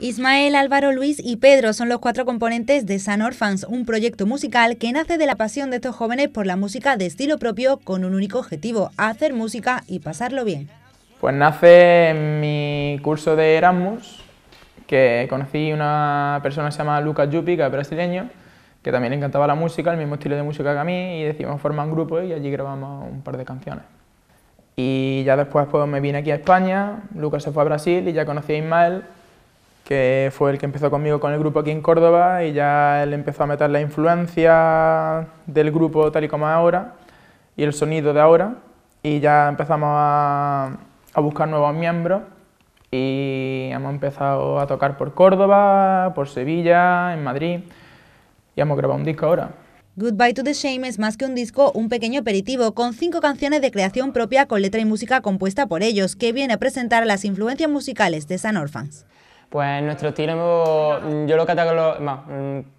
Ismael, Álvaro, Luis y Pedro son los cuatro componentes de San Orphans, un proyecto musical que nace de la pasión de estos jóvenes por la música de estilo propio con un único objetivo, hacer música y pasarlo bien. Pues nace en mi curso de Erasmus, que conocí una persona que se llama Lucas Yupi, que es brasileño, que también le encantaba la música, el mismo estilo de música que a mí, y decidimos formar un grupo y allí grabamos un par de canciones. Y ya después pues, me vine aquí a España, Lucas se fue a Brasil y ya conocí a Ismael, que fue el que empezó conmigo con el grupo aquí en Córdoba y ya él empezó a meter la influencia del grupo tal y como ahora y el sonido de ahora y ya empezamos a, a buscar nuevos miembros y hemos empezado a tocar por Córdoba, por Sevilla, en Madrid y hemos grabado un disco ahora. Goodbye to the Shame es más que un disco, un pequeño aperitivo con cinco canciones de creación propia con letra y música compuesta por ellos, que viene a presentar las influencias musicales de San Orphans. Pues nuestro estilo yo lo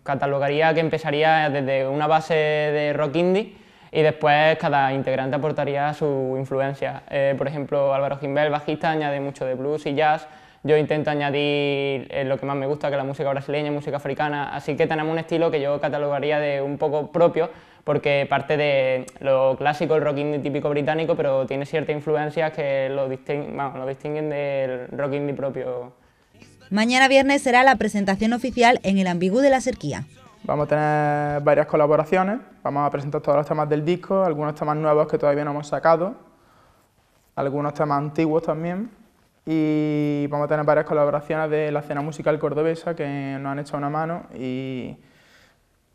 catalogaría que empezaría desde una base de rock indie y después cada integrante aportaría su influencia. Eh, por ejemplo, Álvaro Gimbel, bajista, añade mucho de blues y jazz. Yo intento añadir eh, lo que más me gusta, que es la música brasileña, y música africana. Así que tenemos un estilo que yo catalogaría de un poco propio, porque parte de lo clásico, el rock indie típico británico, pero tiene ciertas influencias que lo, lo distinguen del rock indie propio Mañana viernes será la presentación oficial en el Ambigú de la Serquía. Vamos a tener varias colaboraciones, vamos a presentar todos los temas del disco, algunos temas nuevos que todavía no hemos sacado, algunos temas antiguos también, y vamos a tener varias colaboraciones de la escena musical cordobesa que nos han hecho una mano y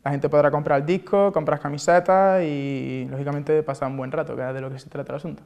la gente podrá comprar el disco, comprar camisetas y lógicamente pasar un buen rato, que es de lo que se trata el asunto.